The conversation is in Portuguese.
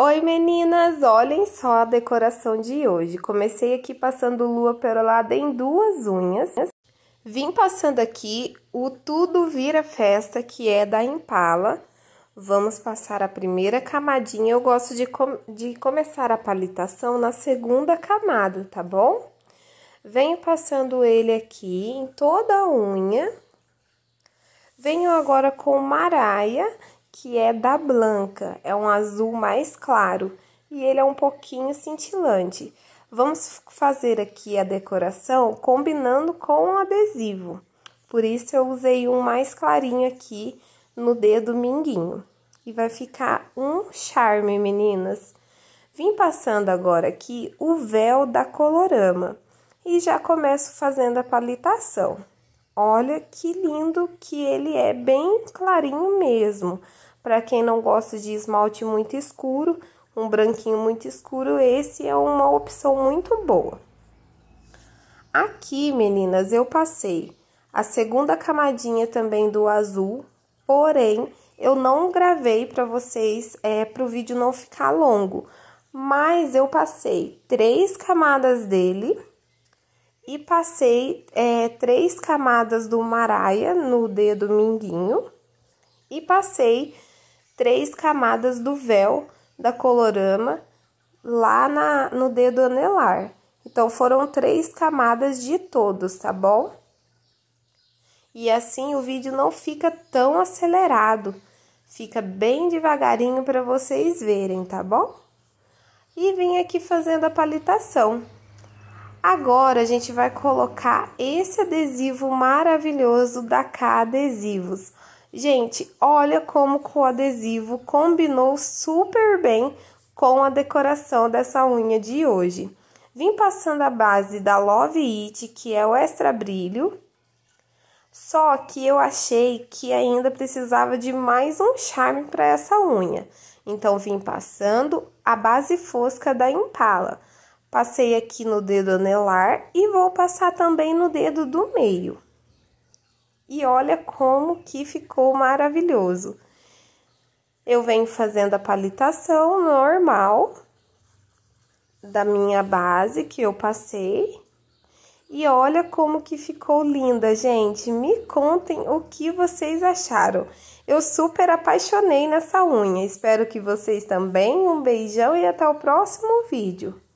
Oi meninas, olhem só a decoração de hoje. Comecei aqui passando lua perolada em duas unhas. Vim passando aqui o Tudo Vira Festa, que é da Impala. Vamos passar a primeira camadinha. Eu gosto de, com de começar a palitação na segunda camada, tá bom? Venho passando ele aqui em toda a unha. Venho agora com Maraia que é da Blanca, é um azul mais claro e ele é um pouquinho cintilante. Vamos fazer aqui a decoração combinando com o adesivo, por isso eu usei um mais clarinho aqui no dedo minguinho. E vai ficar um charme, meninas. Vim passando agora aqui o véu da Colorama e já começo fazendo a palitação. Olha que lindo que ele é, bem clarinho mesmo. Para quem não gosta de esmalte muito escuro, um branquinho muito escuro, esse é uma opção muito boa. Aqui, meninas, eu passei a segunda camadinha também do azul, porém, eu não gravei para vocês, é, para o vídeo não ficar longo. Mas eu passei três camadas dele e passei é, três camadas do maraia no dedo minguinho e passei três camadas do véu da colorama lá na, no dedo anelar. Então foram três camadas de todos, tá bom? E assim o vídeo não fica tão acelerado, fica bem devagarinho para vocês verem, tá bom? E vim aqui fazendo a palitação. Agora a gente vai colocar esse adesivo maravilhoso da K Adesivos. Gente, olha como o adesivo combinou super bem com a decoração dessa unha de hoje. Vim passando a base da Love It, que é o extra brilho. Só que eu achei que ainda precisava de mais um charme para essa unha. Então, vim passando a base fosca da Impala. Passei aqui no dedo anelar e vou passar também no dedo do meio. E olha como que ficou maravilhoso. Eu venho fazendo a palitação normal da minha base que eu passei. E olha como que ficou linda, gente. Me contem o que vocês acharam. Eu super apaixonei nessa unha. Espero que vocês também. Um beijão e até o próximo vídeo.